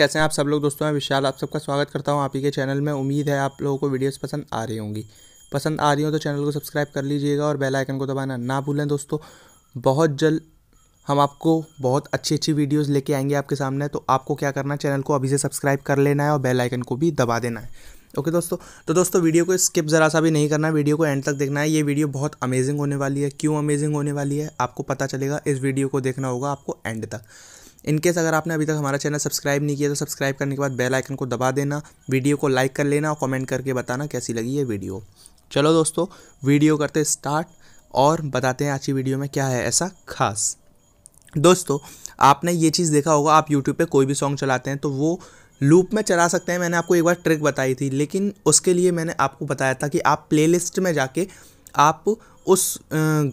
कैसे हैं आप सब लोग दोस्तों मैं विशाल आप सबका स्वागत करता हूं आप ही के चैनल में उम्मीद है आप लोगों को वीडियोस पसंद आ रही होंगी पसंद आ रही हो तो चैनल को सब्सक्राइब कर लीजिएगा और बेल आइकन को दबाना ना भूलें दोस्तों बहुत जल्द हम आपको बहुत अच्छी अच्छी वीडियोज़ लेके आएंगे आपके सामने तो आपको क्या करना है चैनल को अभी से सब्सक्राइब कर लेना है और बेल आइकन को भी दबा देना है ओके okay, दोस्तों तो दोस्तों वीडियो को स्किप ज़रा सा भी नहीं करना है वीडियो को एंड तक देखना है ये वीडियो बहुत अमेजिंग होने वाली है क्यों अमेजिंग होने वाली है आपको पता चलेगा इस वीडियो को देखना होगा आपको एंड तक इनकेस अगर आपने अभी तक हमारा चैनल सब्सक्राइब नहीं किया तो सब्सक्राइब करने के बाद बेल आइकन को दबा देना वीडियो को लाइक कर लेना और कमेंट करके बताना कैसी लगी ये वीडियो चलो दोस्तों वीडियो करते स्टार्ट और बताते हैं आज की वीडियो में क्या है ऐसा खास दोस्तों आपने ये चीज़ देखा होगा आप यूट्यूब पर कोई भी सॉन्ग चलाते हैं तो वो लूप में चला सकते हैं मैंने आपको एक बार ट्रिक बताई थी लेकिन उसके लिए मैंने आपको बताया था कि आप प्लेलिस्ट में जाके आप उस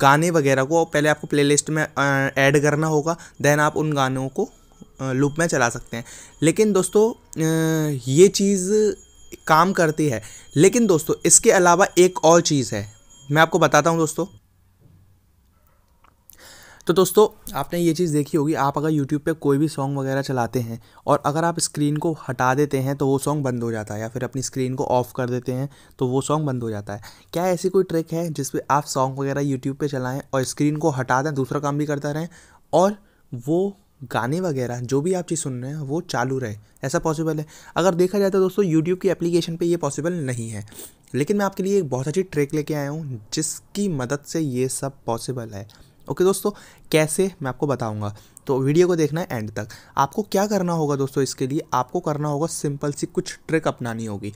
गाने वगैरह को पहले आपको प्लेलिस्ट में ऐड करना होगा देन आप उन गानों को लूप में चला सकते हैं लेकिन दोस्तों ये चीज़ काम करती है लेकिन दोस्तों इसके अलावा एक और चीज़ है मैं आपको बताता हूँ दोस्तों तो दोस्तों आपने ये चीज़ देखी होगी आप अगर यूट्यूब पे कोई भी सॉन्ग वगैरह चलाते हैं और अगर आप स्क्रीन को हटा देते हैं तो वो सॉन्ग बंद हो जाता है या फिर अपनी स्क्रीन को ऑफ कर देते हैं तो वो सॉन्ग बंद हो जाता है क्या ऐसी कोई ट्रिक है जिसपे आप सॉन्ग वगैरह यूट्यूब पर चलाएँ और स्क्रीन को हटा दें दूसरा काम भी करता रहें और वो गाने वगैरह जो भी आप चीज़ सुन रहे हैं वो चालू रहे ऐसा पॉसिबल है अगर देखा जाए तो दोस्तों यूट्यूब की एप्लीकेशन पे ये पॉसिबल नहीं है लेकिन मैं आपके लिए एक बहुत अच्छी ट्रेक लेके आया हूँ जिसकी मदद से ये सब पॉसिबल है ओके दोस्तों कैसे मैं आपको बताऊंगा तो वीडियो को देखना है एंड तक आपको क्या करना होगा दोस्तों इसके लिए आपको करना होगा सिंपल सी कुछ ट्रिक अपनानी होगी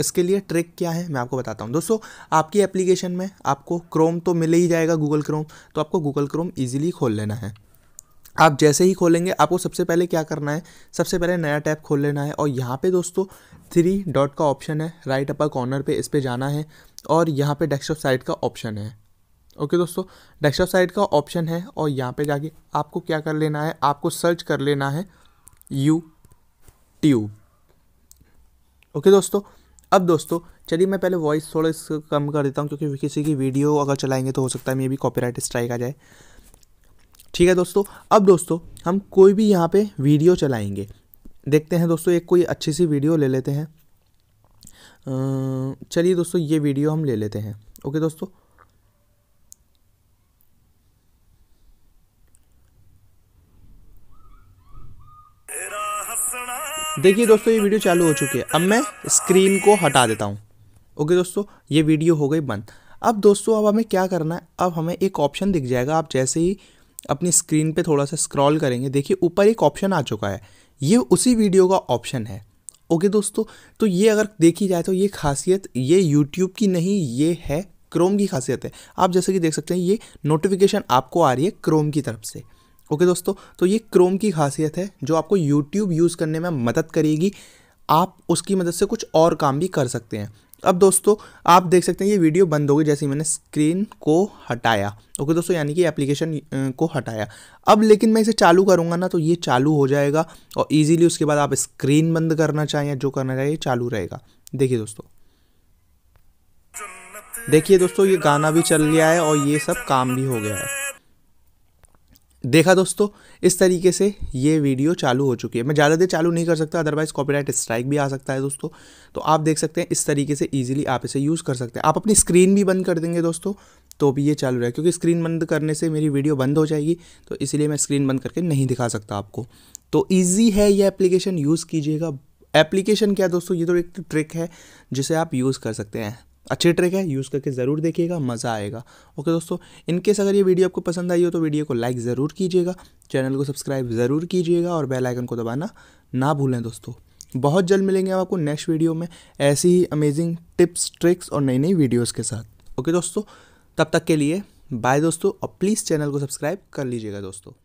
इसके लिए ट्रिक क्या है मैं आपको बताता हूँ दोस्तों आपकी एप्लीकेशन में आपको क्रोम तो मिल ही जाएगा गूगल क्रोम तो आपको गूगल क्रोम ईजिली खोल लेना है आप जैसे ही खोलेंगे आपको सबसे पहले क्या करना है सबसे पहले नया टैब खोल लेना है और यहाँ पे दोस्तों थ्री डॉट का ऑप्शन है राइट अपर कॉर्नर पे इस पर जाना है और यहाँ पे डेस्कटॉप साइड का ऑप्शन है ओके दोस्तों डेस्कटॉप साइड का ऑप्शन है और यहाँ पे जाके आपको क्या कर लेना है आपको सर्च कर लेना है यू ट्यूब ओके दोस्तों अब दोस्तों चलिए मैं पहले वॉइस थोड़ा इसको कम कर देता हूँ क्योंकि किसी की वीडियो अगर चलाएंगे तो हो सकता है मे भी कॉपीराइट स्ट्राइक आ जाए ठीक है दोस्तों अब दोस्तों हम कोई भी यहाँ पे वीडियो चलाएंगे देखते हैं दोस्तों एक कोई अच्छी सी वीडियो ले लेते हैं चलिए दोस्तों ये वीडियो हम ले लेते हैं ओके दोस्तों देखिए दोस्तों ये वीडियो चालू हो चुकी है अब मैं स्क्रीन को हटा देता हूँ ओके दोस्तों ये वीडियो हो गई बंद अब दोस्तों अब हमें क्या करना है अब हमें एक ऑप्शन दिख जाएगा आप जैसे ही अपनी स्क्रीन पे थोड़ा सा स्क्रॉल करेंगे देखिए ऊपर एक ऑप्शन आ चुका है ये उसी वीडियो का ऑप्शन है ओके दोस्तों तो ये अगर देखी जाए तो ये खासियत ये यूट्यूब की नहीं ये है क्रोम की खासियत है आप जैसे कि देख सकते हैं ये नोटिफिकेशन आपको आ रही है क्रोम की तरफ से ओके okay दोस्तों तो ये क्रोम की खासियत है जो आपको यूट्यूब यूज़ करने में मदद करेगी आप उसकी मदद से कुछ और काम भी कर सकते हैं अब दोस्तों आप देख सकते हैं ये वीडियो बंद हो गई जैसे मैंने स्क्रीन को हटाया ओके दोस्तों यानी कि एप्लीकेशन को हटाया अब लेकिन मैं इसे चालू करूँगा ना तो ये चालू हो जाएगा और ईजिली उसके बाद आप स्क्रीन बंद करना चाहें या जो करना चाहिए चालू रहेगा देखिए दोस्तों देखिए दोस्तों ये गाना भी चल गया है और ये सब काम भी हो गया है देखा दोस्तों इस तरीके से ये वीडियो चालू हो चुकी है मैं ज़्यादा देर चालू नहीं कर सकता अदरवाइज़ कॉपीराइट स्ट्राइक भी आ सकता है दोस्तों तो आप देख सकते हैं इस तरीके से ईजिली आप इसे यूज़ कर सकते हैं आप अपनी स्क्रीन भी बंद कर देंगे दोस्तों तो भी ये चालू रहे क्योंकि स्क्रीन बंद करने से मेरी वीडियो बंद हो जाएगी तो इसीलिए मैं स्क्रीन बंद करके नहीं दिखा सकता आपको तो ईजी है यह एप्लीकेशन यूज़ कीजिएगा एप्लीकेशन क्या दोस्तों ये तो एक ट्रिक है जिसे आप यूज़ कर सकते हैं अच्छी ट्रिक है यूज़ करके ज़रूर देखिएगा मज़ा आएगा ओके दोस्तों इनकेस अगर ये वीडियो आपको पसंद आई हो तो वीडियो को लाइक ज़रूर कीजिएगा चैनल को सब्सक्राइब ज़रूर कीजिएगा और बेल आइकन को दबाना ना भूलें दोस्तों बहुत जल्द मिलेंगे हम आपको नेक्स्ट वीडियो में ऐसी ही अमेजिंग टिप्स ट्रिक्स और नई नई वीडियोज़ के साथ ओके दोस्तों तब तक के लिए बाय दोस्तों और प्लीज़ चैनल को सब्सक्राइब कर लीजिएगा दोस्तों